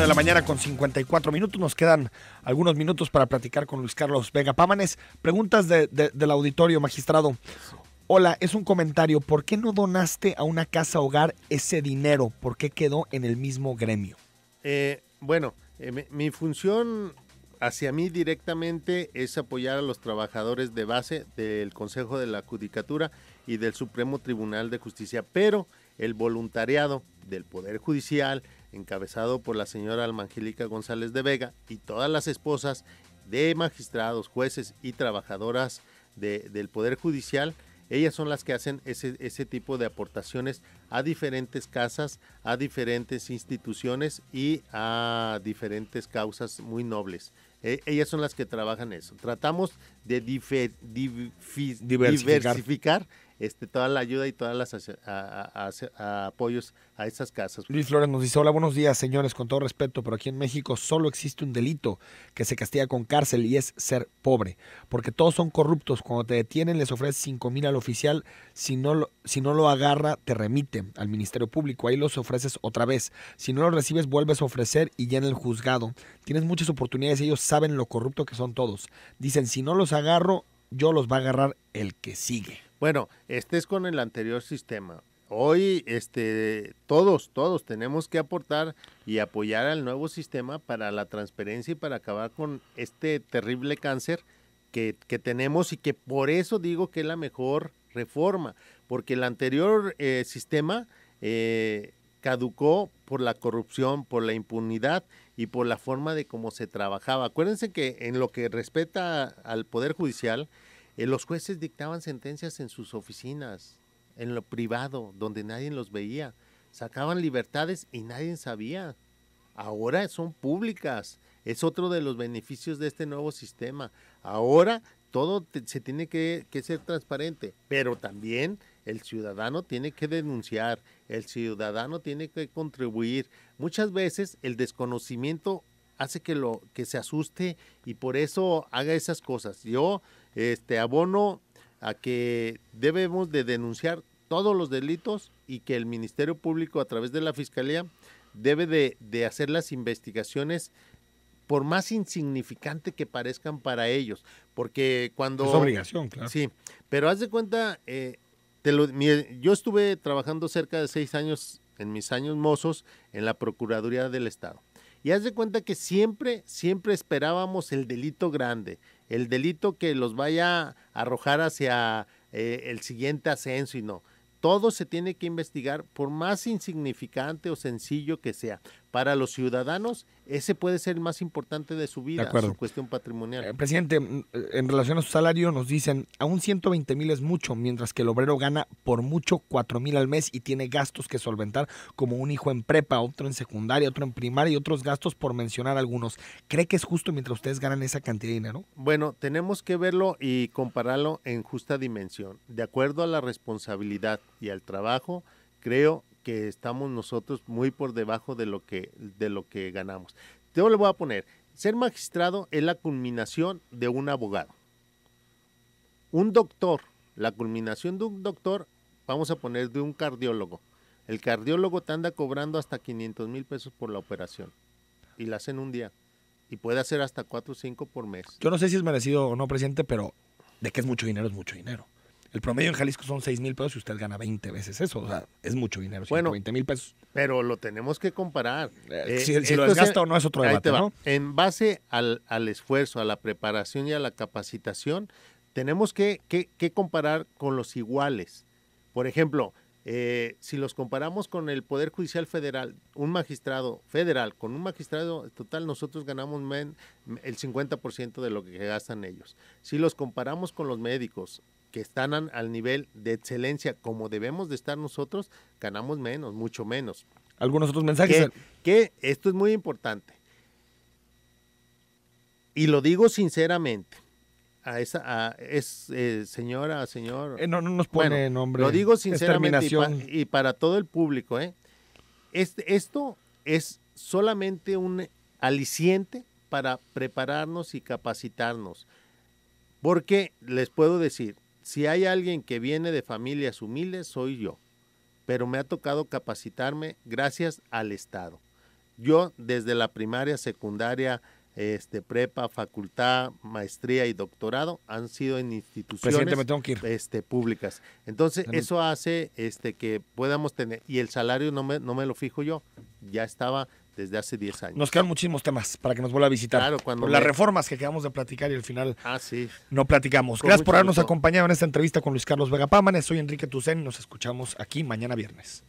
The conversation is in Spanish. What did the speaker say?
de la mañana con 54 minutos. Nos quedan algunos minutos para platicar con Luis Carlos Vega Pámanes. Preguntas del auditorio, magistrado. Hola, es un comentario. ¿Por qué no donaste a una casa hogar ese dinero? ¿Por qué quedó en el mismo gremio? Eh, bueno, eh, mi función hacia mí directamente es apoyar a los trabajadores de base del Consejo de la Judicatura y del Supremo Tribunal de Justicia, pero el voluntariado del Poder Judicial, encabezado por la señora Almangélica González de Vega y todas las esposas de magistrados, jueces y trabajadoras de, del Poder Judicial, ellas son las que hacen ese, ese, tipo de aportaciones a diferentes casas, a diferentes instituciones y a diferentes causas muy nobles. E, ellas son las que trabajan eso. Tratamos de diversificar este, toda la ayuda y todas las apoyos a esas casas. Luis Flores nos dice, hola, buenos días, señores, con todo respeto, pero aquí en México solo existe un delito que se castiga con cárcel y es ser pobre, porque todos son corruptos, cuando te detienen les ofreces 5 mil al oficial, si no, lo, si no lo agarra te remite al Ministerio Público, ahí los ofreces otra vez, si no lo recibes vuelves a ofrecer y ya en el juzgado, tienes muchas oportunidades, ellos saben lo corrupto que son todos, dicen, si no los agarro, yo los va a agarrar el que sigue. Bueno, este es con el anterior sistema. Hoy este, todos, todos tenemos que aportar y apoyar al nuevo sistema para la transparencia y para acabar con este terrible cáncer que, tenemos y que por eso digo que es la mejor reforma, porque el anterior eh, sistema eh, caducó por la corrupción, por la impunidad y por la forma de cómo se trabajaba. Acuérdense que en lo que respecta al Poder Judicial, eh, los jueces dictaban sentencias en sus oficinas, en lo privado, donde nadie los veía. Sacaban libertades y nadie sabía. Ahora son públicas. Es otro de los beneficios de este nuevo sistema. Ahora todo se tiene que, que ser transparente, pero también el ciudadano tiene que denunciar, el ciudadano tiene que contribuir. Muchas veces el desconocimiento hace que lo que se asuste y por eso haga esas cosas. Yo este abono a que debemos de denunciar todos los delitos y que el Ministerio Público a través de la Fiscalía debe de, hacer las investigaciones por más insignificante que parezcan para ellos, porque cuando... Es obligación, claro. Sí, pero haz de cuenta, eh, te yo estuve trabajando cerca de seis años, en mis años mozos, en la Procuraduría del Estado. Y haz de cuenta que siempre, siempre esperábamos el delito grande, el delito que los vaya a arrojar hacia eh, el siguiente ascenso y no. Todo se tiene que investigar, por más insignificante o sencillo que sea. Para los ciudadanos, ese puede ser el más importante de su vida, su cuestión patrimonial. Eh, presidente, mm, eh, en relación a su salario, nos dicen, un 120 mil es mucho, mientras que el obrero gana por mucho 4 mil al mes y tiene gastos que solventar, como un hijo en prepa, otro en secundaria, otro en primaria y otros gastos, por mencionar algunos. ¿Cree que es justo mientras ustedes ganan esa cantidad de dinero? Bueno, tenemos que verlo y compararlo en justa dimensión, de acuerdo a la responsabilidad y al trabajo, creo que estamos nosotros muy por debajo de lo que, de lo que ganamos. Yo le voy a poner, ser magistrado es la culminación de un abogado. Un doctor, la culminación de un doctor, vamos a poner de un cardiólogo. El cardiólogo te anda cobrando hasta 500 mil pesos por la operación y la hacen un día y puede hacer hasta 4 o 5 por mes. Yo no sé si es merecido o no, presidente, pero de que es mucho dinero, es mucho dinero. El promedio en Jalisco son 6 mil pesos y usted gana 20 veces eso. O sea, es mucho dinero, bueno, 20 mil pesos. Pero lo tenemos que comparar. Eh, eh, si, lo desgasta o no es otro debate, ¿no? En base al, esfuerzo, a la preparación y a la capacitación, tenemos que, comparar con los iguales. Por ejemplo, eh, si los comparamos con el Poder Judicial Federal, un magistrado federal con un magistrado total, nosotros ganamos el 50% de lo que gastan ellos. Si los comparamos con los médicos, que están al nivel de excelencia como debemos de estar nosotros, ganamos menos, mucho menos. Algunos otros mensajes. Que, esto es muy importante. Y lo digo sinceramente. A esa, a, es, eh, señora, señor. Eh, no, nos pone nombre. Lo digo sinceramente y, para todo el público. Eh, este, esto es solamente un aliciente para prepararnos y capacitarnos. Porque les puedo decir, si hay alguien que viene de familias humildes, soy yo, pero me ha tocado capacitarme gracias al Estado. Yo desde la primaria, secundaria, este, prepa, facultad, maestría y doctorado han sido en instituciones Este, públicas. Entonces, eso hace este, que podamos tener, y el salario no me, no me lo fijo yo, ya estaba desde hace 10 años. Nos quedan muchísimos temas para que nos vuelva a visitar. Claro, cuando las reformas que acabamos de platicar y al final ah, sí. no platicamos. Gracias por habernos acompañado en esta entrevista con Luis Carlos Vega Soy Enrique Tucen. Nos escuchamos aquí mañana viernes.